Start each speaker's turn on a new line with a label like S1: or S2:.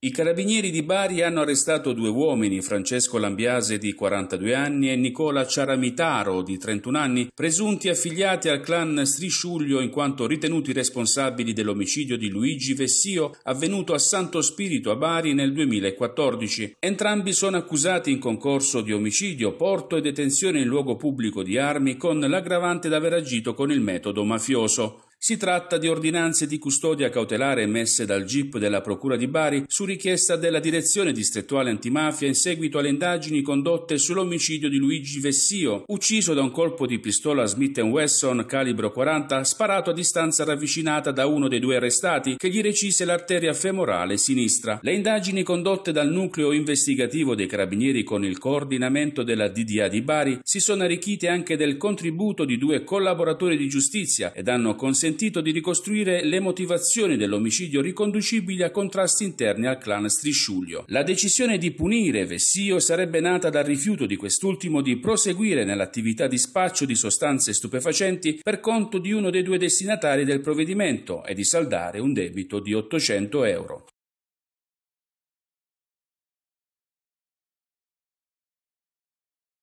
S1: I carabinieri di Bari hanno arrestato due uomini, Francesco Lambiase di 42 anni e Nicola Ciaramitaro di 31 anni, presunti affiliati al clan Strisciuglio in quanto ritenuti responsabili dell'omicidio di Luigi Vessio avvenuto a Santo Spirito a Bari nel 2014. Entrambi sono accusati in concorso di omicidio, porto e detenzione in luogo pubblico di armi con l'aggravante d'aver agito con il metodo mafioso. Si tratta di ordinanze di custodia cautelare emesse dal GIP della Procura di Bari su richiesta della Direzione Distrettuale Antimafia in seguito alle indagini condotte sull'omicidio di Luigi Vessio, ucciso da un colpo di pistola Smith Wesson calibro 40 sparato a distanza ravvicinata da uno dei due arrestati che gli recise l'arteria femorale sinistra. Le indagini condotte dal nucleo investigativo dei carabinieri con il coordinamento della DDA di Bari si sono arricchite anche del contributo di due collaboratori di giustizia ed hanno consentito consentito di ricostruire le motivazioni dell'omicidio riconducibili a contrasti interni al clan Strisciuglio. La decisione di punire Vessio sarebbe nata dal rifiuto di quest'ultimo di proseguire nell'attività di spaccio di sostanze stupefacenti per conto di uno dei due destinatari del provvedimento e di saldare un debito di 800 euro.